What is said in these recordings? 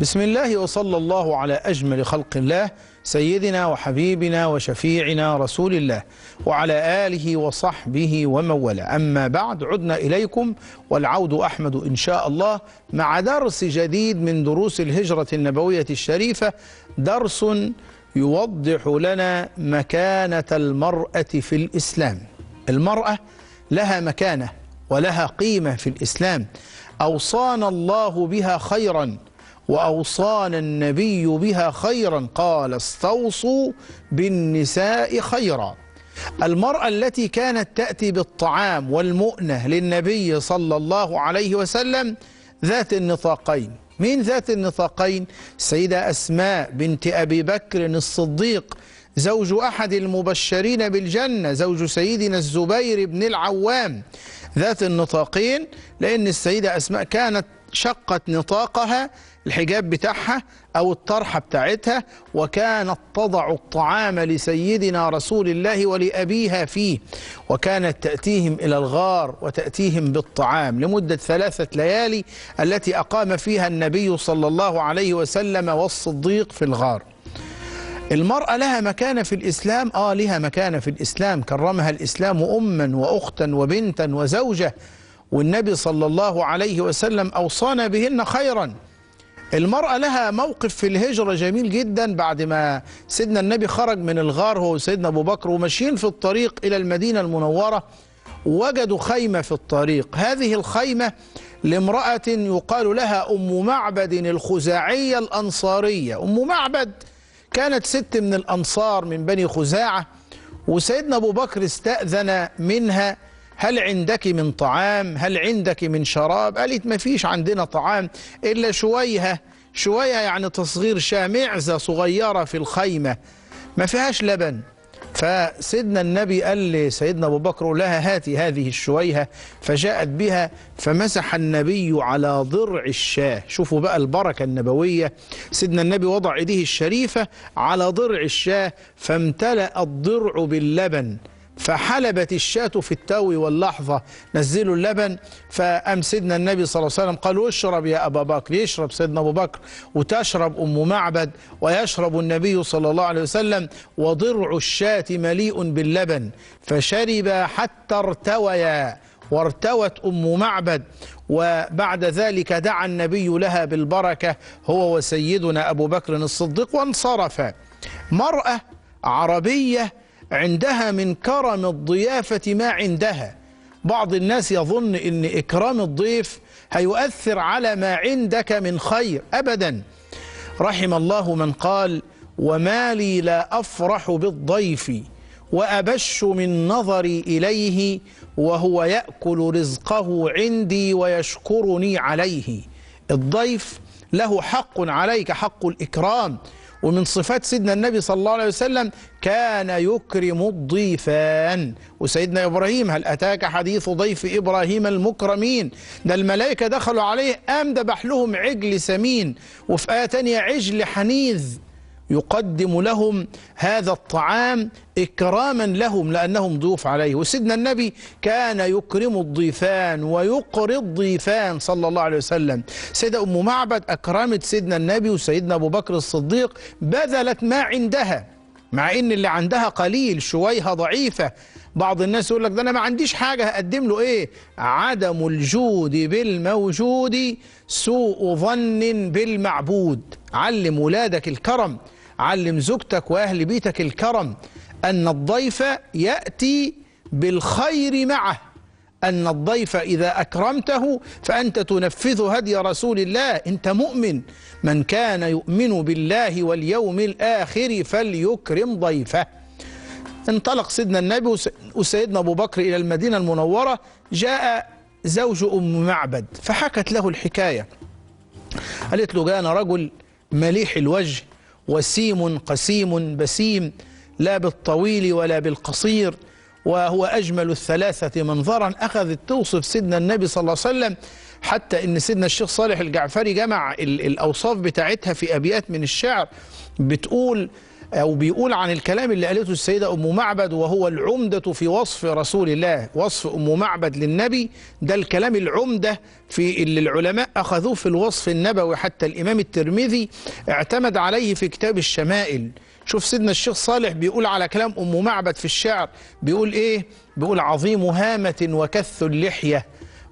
بسم الله وصلى الله على أجمل خلق الله سيدنا وحبيبنا وشفيعنا رسول الله وعلى آله وصحبه ومن والاه أما بعد عدنا إليكم والعود أحمد إن شاء الله مع درس جديد من دروس الهجرة النبوية الشريفة درس يوضح لنا مكانة المرأة في الإسلام المرأة لها مكانة ولها قيمة في الإسلام أوصانا الله بها خيراً وأوصانا النبي بها خيرا قال استوصوا بالنساء خيرا المرأة التي كانت تأتي بالطعام والمؤنة للنبي صلى الله عليه وسلم ذات النطاقين من ذات النطاقين سيدة أسماء بنت أبي بكر الصديق زوج أحد المبشرين بالجنة زوج سيدنا الزبير بن العوام ذات النطاقين لأن السيدة أسماء كانت شقت نطاقها الحجاب بتاعها أو الطرحة بتاعتها وكانت تضع الطعام لسيدنا رسول الله ولأبيها فيه وكانت تأتيهم إلى الغار وتأتيهم بالطعام لمدة ثلاثة ليالي التي أقام فيها النبي صلى الله عليه وسلم والصديق في الغار المرأة لها مكانة في الإسلام آه لها مكانة في الإسلام كرمها الإسلام أما وأختا وبنتا وزوجة والنبي صلى الله عليه وسلم أوصانا بهن خيرا المرأة لها موقف في الهجرة جميل جدا بعد ما سيدنا النبي خرج من الغار هو سيدنا أبو بكر وماشيين في الطريق إلى المدينة المنورة وجدوا خيمة في الطريق هذه الخيمة لامرأة يقال لها أم معبد الخزاعية الأنصارية أم معبد كانت ست من الأنصار من بني خزاعة وسيدنا أبو بكر استأذن منها هل عندك من طعام هل عندك من شراب قالت ما فيش عندنا طعام إلا شويها شوية يعني تصغير شامعزة صغيرة في الخيمة ما فيهاش لبن فسيدنا النبي قال لسيدنا أبو بكر لها هاتي هذه الشويهة فجاءت بها فمسح النبي على ضرع الشاه شوفوا بقى البركة النبوية سيدنا النبي وضع إيديه الشريفة على ضرع الشاه فامتلأ الضرع باللبن فحلبت الشاة في التو واللحظة نزلوا اللبن فأم سيدنا النبي صلى الله عليه وسلم قالوا اشرب يا أبا بكر يشرب سيدنا أبو بكر وتشرب أم معبد ويشرب النبي صلى الله عليه وسلم وضرع الشاة مليء باللبن فشربا حتى ارتويا وارتوت أم معبد وبعد ذلك دعا النبي لها بالبركة هو وسيدنا أبو بكر الصديق وانصرف مرأة عربية عندها من كرم الضيافة ما عندها بعض الناس يظن ان إكرام الضيف هيؤثر على ما عندك من خير أبدا رحم الله من قال وما لي لا أفرح بالضيف وأبش من نظري إليه وهو يأكل رزقه عندي ويشكرني عليه الضيف له حق عليك حق الإكرام ومن صفات سيدنا النبي صلى الله عليه وسلم كان يكرم الضيفان وسيدنا إبراهيم هل أتاك حديث ضيف إبراهيم المكرمين ده الملائكة دخلوا عليه قام ذبح لهم عجل سمين وفي آية تانية عجل حنيذ يقدم لهم هذا الطعام إكراما لهم لأنهم ضيوف عليه وسيدنا النبي كان يكرم الضيفان ويقري الضيفان صلى الله عليه وسلم سيدة أم معبد أكرمت سيدنا النبي وسيدنا أبو بكر الصديق بذلت ما عندها مع ان اللي عندها قليل شويها ضعيفة بعض الناس يقول لك ده انا ما عنديش حاجة هقدم له ايه عدم الجود بالموجود سوء ظن بالمعبود علم ولادك الكرم علم زوجتك وأهل بيتك الكرم أن الضيف يأتي بالخير معه أن الضيف إذا أكرمته فأنت تنفذ هدي رسول الله أنت مؤمن من كان يؤمن بالله واليوم الآخر فليكرم ضيفه انطلق سيدنا النبي وسيدنا أبو بكر إلى المدينة المنورة جاء زوج أم معبد فحكت له الحكاية قالت له جاءنا رجل مليح الوجه وسيم قسيم بسيم لا بالطويل ولا بالقصير وهو أجمل الثلاثة منظرا أخذت توصف سيدنا النبي صلى الله عليه وسلم حتى ان سيدنا الشيخ صالح الجعفري جمع الاوصاف بتاعتها في ابيات من الشعر بتقول أو آه، بيقول عن الكلام اللي قالته السيدة أم معبد وهو العمدة في وصف رسول الله وصف أم معبد للنبي ده الكلام العمدة في اللي العلماء أخذوه في الوصف النبوي حتى الإمام الترمذي اعتمد عليه في كتاب الشمائل شوف سيدنا الشيخ صالح بيقول على كلام أم معبد في الشعر بيقول إيه بيقول عظيم هامة وكث اللحية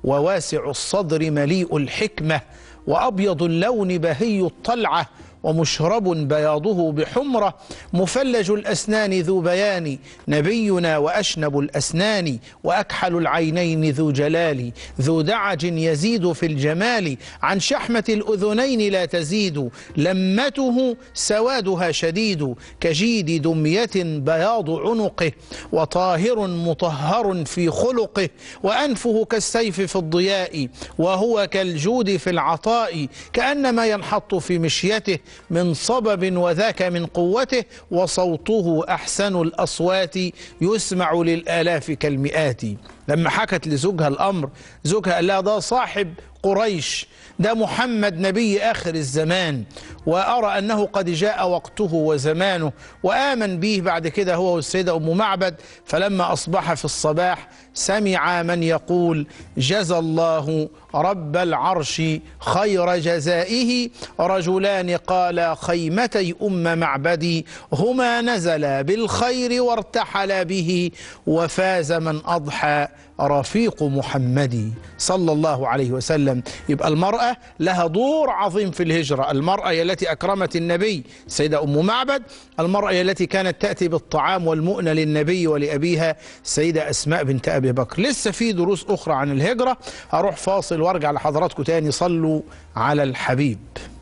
وواسع الصدر مليء الحكمة وأبيض اللون بهي الطلعة ومشرب بياضه بحمرة مفلج الأسنان ذو بيان نبينا وأشنب الأسنان وأكحل العينين ذو جلال ذو دعج يزيد في الجمال عن شحمة الأذنين لا تزيد لمته سوادها شديد كجيد دمية بياض عنقه وطاهر مطهر في خلقه وأنفه كالسيف في الضياء وهو كالجود في العطاء كأنما ينحط في مشيته من صبب وذاك من قوته وصوته أحسن الأصوات يسمع للآلاف كالمئات لما حكت لزوجها الأمر زوجها قال لها ده صاحب قريش ده محمد نبي آخر الزمان وأرى أنه قد جاء وقته وزمانه وآمن به بعد كده هو والسيدة أم معبد فلما أصبح في الصباح سمع من يقول جزى الله رب العرش خير جزائه رجلان قالا خيمتي أم معبدي هما نزلا بالخير وارتحلا به وفاز من أضحى رفيق محمد صلى الله عليه وسلم يبقى المرأة لها دور عظيم في الهجرة المرأة التي أكرمت النبي سيدة أم معبد المرأة التي كانت تأتي بالطعام والمؤنة للنبي ولأبيها سيدة أسماء بنت أبي أبي بكر لسه في دروس أخرى عن الهجرة أروح فاصل وأرجع لحضراتكم تاني صلوا على الحبيب